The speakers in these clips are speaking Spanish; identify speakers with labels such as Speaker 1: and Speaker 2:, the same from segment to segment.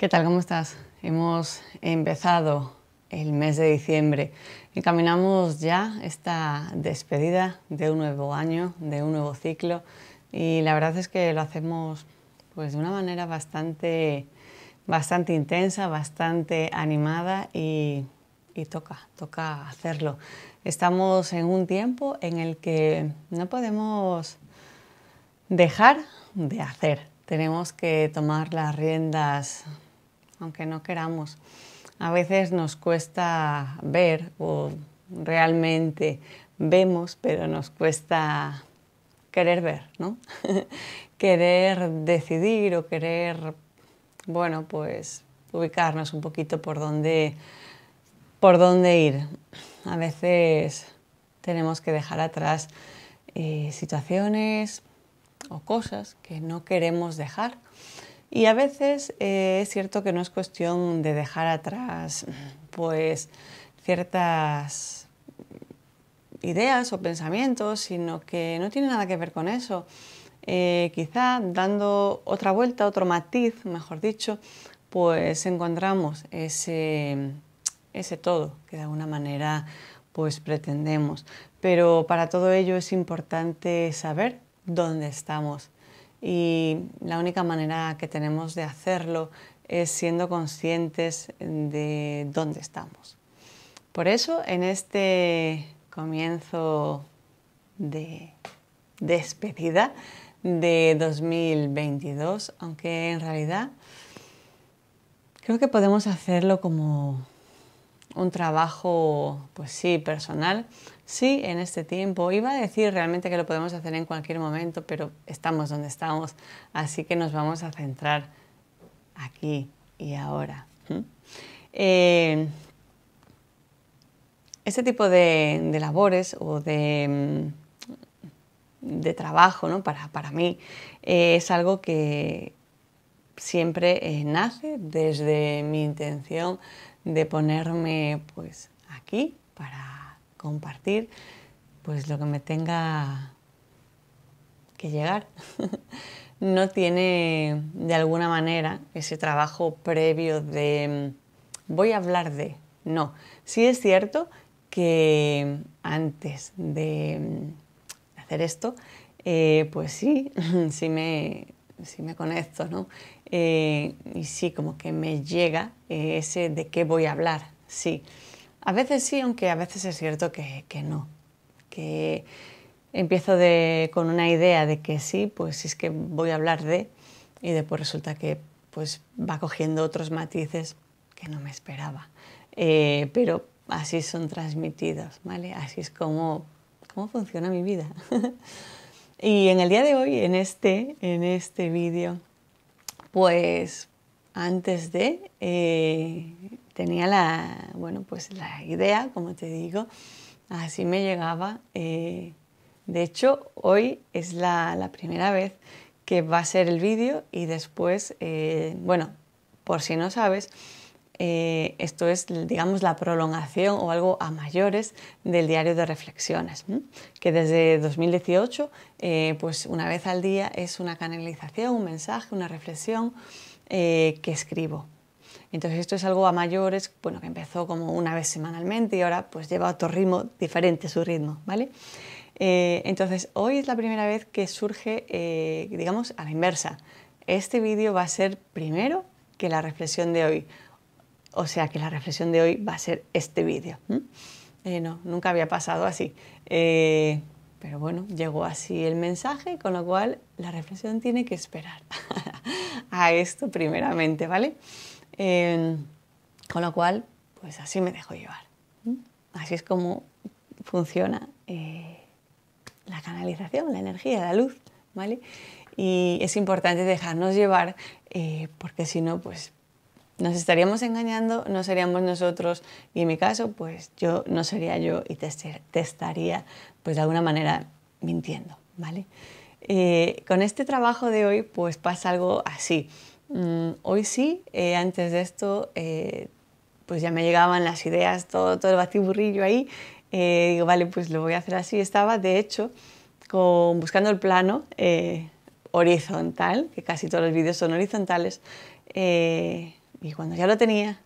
Speaker 1: ¿Qué tal? ¿Cómo estás? Hemos empezado el mes de diciembre. y caminamos ya esta despedida de un nuevo año, de un nuevo ciclo y la verdad es que lo hacemos pues de una manera bastante, bastante intensa, bastante animada y, y toca, toca hacerlo. Estamos en un tiempo en el que no podemos dejar de hacer. Tenemos que tomar las riendas aunque no queramos. A veces nos cuesta ver o realmente vemos, pero nos cuesta querer ver, ¿no? querer decidir o querer, bueno, pues ubicarnos un poquito por dónde, por dónde ir. A veces tenemos que dejar atrás eh, situaciones o cosas que no queremos dejar y a veces eh, es cierto que no es cuestión de dejar atrás pues ciertas ideas o pensamientos, sino que no tiene nada que ver con eso. Eh, quizá dando otra vuelta, otro matiz, mejor dicho, pues encontramos ese, ese todo que de alguna manera pues pretendemos. Pero para todo ello es importante saber dónde estamos y la única manera que tenemos de hacerlo es siendo conscientes de dónde estamos. Por eso, en este comienzo de despedida de 2022, aunque en realidad creo que podemos hacerlo como un trabajo, pues sí, personal, sí, en este tiempo. Iba a decir realmente que lo podemos hacer en cualquier momento, pero estamos donde estamos, así que nos vamos a centrar aquí y ahora. ¿Mm? Eh, este tipo de, labores o de, mm, trabajo ¿no? para, mí eh, es algo que siempre eh, nace desde mi intención de ponerme pues aquí para compartir pues lo que me tenga que llegar. no tiene de alguna manera ese trabajo previo de mm, voy a hablar de. No, sí es cierto que antes de mm, hacer esto, eh, pues sí, sí me si me conecto, ¿no? Eh, y sí, como que me llega eh, ese de qué voy a hablar, sí. A veces sí, aunque a veces es cierto que, que no. Que empiezo de, con una idea de que sí, pues es que voy a hablar de, y después resulta que pues va cogiendo otros matices que no me esperaba. Eh, pero así son transmitidos, ¿vale? Así es como, como funciona mi vida. Y en el día de hoy, en este, en este vídeo, pues antes de, eh, tenía la, bueno, pues la idea, como te digo, así me llegaba. Eh, de hecho, hoy es la, primera vez que va a ser el vídeo y después, eh, bueno, por si no sabes, eh, esto es, digamos, la prolongación o algo a mayores del diario de reflexiones, que desde 2018, eh, pues una vez al día es una canalización, un mensaje, una reflexión eh, que escribo. Entonces esto es algo a mayores, bueno, que empezó como una vez semanalmente y ahora pues lleva otro ritmo diferente su ritmo, ¿vale? entonces hoy es la primera vez que surge, digamos, a la inversa. Este vídeo va a ser primero que la reflexión de hoy, o sea que la reflexión de hoy va a ser este vídeo. Eh, no, nunca había pasado así. Eh, pero bueno, llegó así el mensaje, con lo cual la reflexión tiene que esperar a esto primeramente, ¿vale? Em, con lo cual, pues así me dejo llevar. Así es como funciona eh, la canalización, la energía, la luz, ¿vale? Y es importante dejarnos llevar porque si no, pues nos estaríamos engañando, no seríamos nosotros, y en mi caso, pues yo no sería yo y te, estaría, pues de alguna manera, mintiendo, ¿vale? Eh, con este trabajo de hoy, pues pasa algo así. Mm, hoy sí, eh, antes de esto, eh, pues ya me llegaban las ideas, todo, todo el batiburrillo ahí. digo, vale, pues lo voy a hacer así. Estaba, de hecho, con, buscando el plano horizontal, que casi todos los vídeos son horizontales, y cuando ya lo tenía,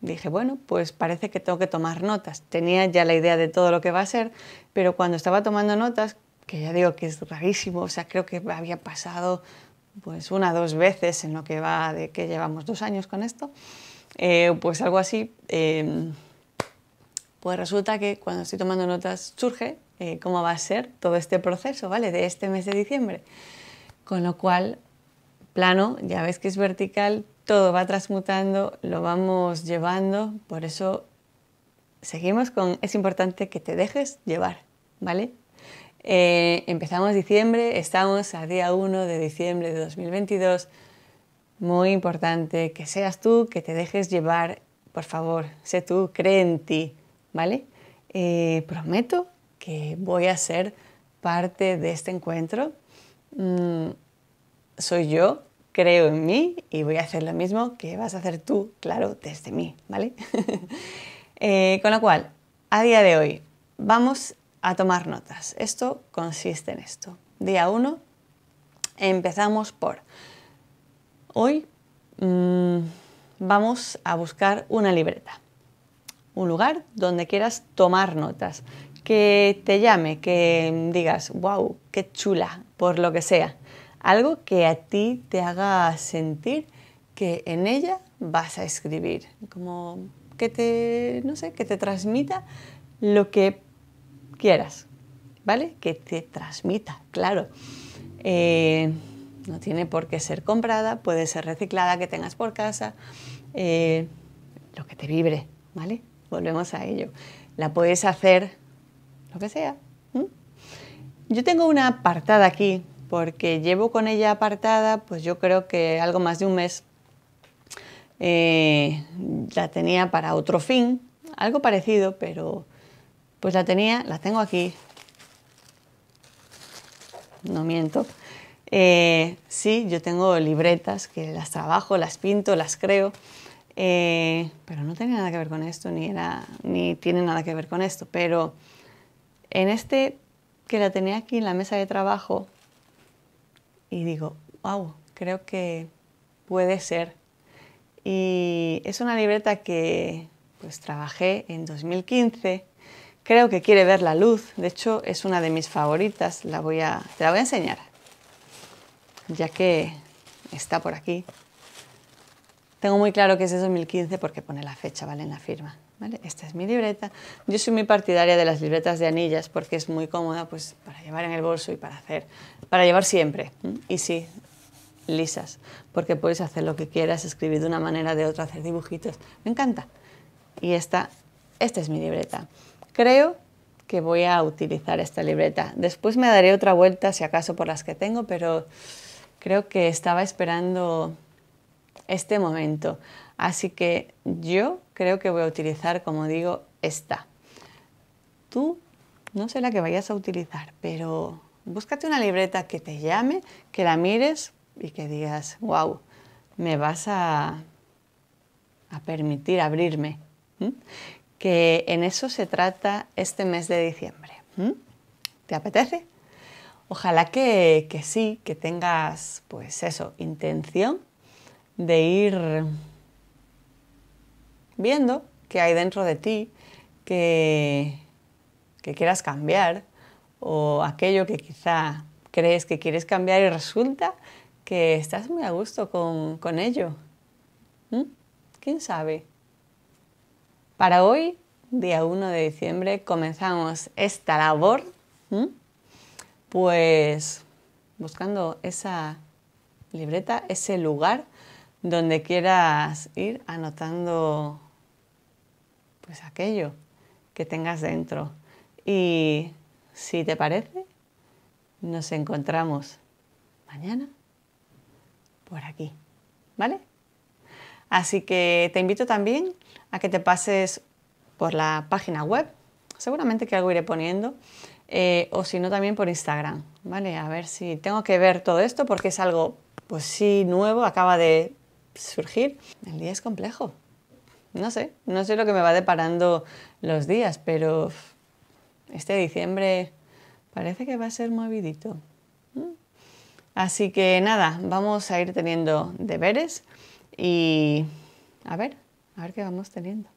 Speaker 1: dije, bueno, pues parece que tengo que tomar notas. Tenía ya la idea de todo lo que va a ser, pero cuando estaba tomando notas, que ya digo que es rarísimo, o sea, creo que había pasado pues una o dos veces en lo que va de que llevamos dos años con esto, eh, pues algo así, em, pues resulta que cuando estoy tomando notas surge eh, cómo va a ser todo este proceso, ¿vale? De este mes de diciembre. Con lo cual, plano, ya ves que es vertical, todo va transmutando, lo vamos llevando, por eso seguimos con, es importante que te dejes llevar, ¿vale? Eh, empezamos diciembre, estamos a día 1 de diciembre de 2022, muy importante que seas tú, que te dejes llevar, por favor, sé tú, cree en ti, ¿vale? Eh, prometo que voy a ser parte de este encuentro. Mm, soy yo, creo en mí y voy a hacer lo mismo que vas a hacer tú, claro, desde mí, ¿vale? Eh, con lo cual, a día de hoy, vamos a tomar notas. Esto consiste en esto. Día 1, empezamos por... Hoy mm, vamos a buscar una libreta, un lugar donde quieras tomar notas, que te llame, que digas, wow, qué chula, por lo que sea algo que a ti te haga sentir que en ella vas a escribir, como que te, no sé, que te transmita lo que quieras, ¿vale? Que te transmita, claro. Eh, no tiene por qué ser comprada, puede ser reciclada que tengas por casa, eh, lo que te vibre, ¿vale? Volvemos a ello. La puedes hacer lo que sea. Yo tengo una apartada aquí porque llevo con ella apartada, pues yo creo que algo más de un mes. Eh, la tenía para otro fin, algo parecido, pero pues la tenía, la tengo aquí. No miento. Eh, sí, yo tengo libretas que las trabajo, las pinto, las creo, eh, pero no tenía nada que ver con esto, ni, era, ni tiene nada que ver con esto. Pero en este que la tenía aquí en la mesa de trabajo, y digo, wow, creo que puede ser. Y es una libreta que pues trabajé en 2015. Creo que quiere ver la luz. De hecho, es una de mis favoritas. La voy a, te la voy a enseñar, ya que está por aquí. Tengo muy claro que es de 2015 porque pone la fecha, ¿vale? En la firma. Esta es mi libreta. Yo soy muy partidaria de las libretas de anillas porque es muy cómoda pues, para llevar en el bolso y para hacer, para llevar siempre. Y sí, lisas, porque puedes hacer lo que quieras, escribir de una manera, de otra, hacer dibujitos. Me encanta. Y esta, esta es mi libreta. Creo que voy a utilizar esta libreta. Después me daré otra vuelta, si acaso, por las que tengo, pero creo que estaba esperando este momento. Así que yo creo que voy a utilizar, como digo, esta. Tú no sé la que vayas a utilizar, pero búscate una libreta que te llame, que la mires y que digas, wow, me vas a, permitir abrirme. Que en eso se trata este mes de diciembre. ¿Te apetece? Ojalá que, que sí, que tengas pues eso, intención de ir viendo que hay dentro de ti que, que quieras cambiar o aquello que quizá crees que quieres cambiar y resulta que estás muy a gusto con, ello. ¿Mm? ¿Quién sabe? Para hoy, día 1 de diciembre, comenzamos esta labor, ¿Mm? pues buscando esa libreta, ese lugar donde quieras ir anotando pues aquello que tengas dentro. Y si te parece, nos encontramos mañana por aquí, ¿vale? Así que te invito también a que te pases por la página web, seguramente que algo iré poniendo, eh, o si no también por Instagram, ¿vale? A ver si tengo que ver todo esto porque es algo, pues sí, nuevo, acaba de surgir. El día es complejo. No sé, no sé lo que me va deparando los días, pero este diciembre parece que va a ser movidito. ¿Mm? Así que nada, vamos a ir teniendo deberes y a ver, a ver qué vamos teniendo.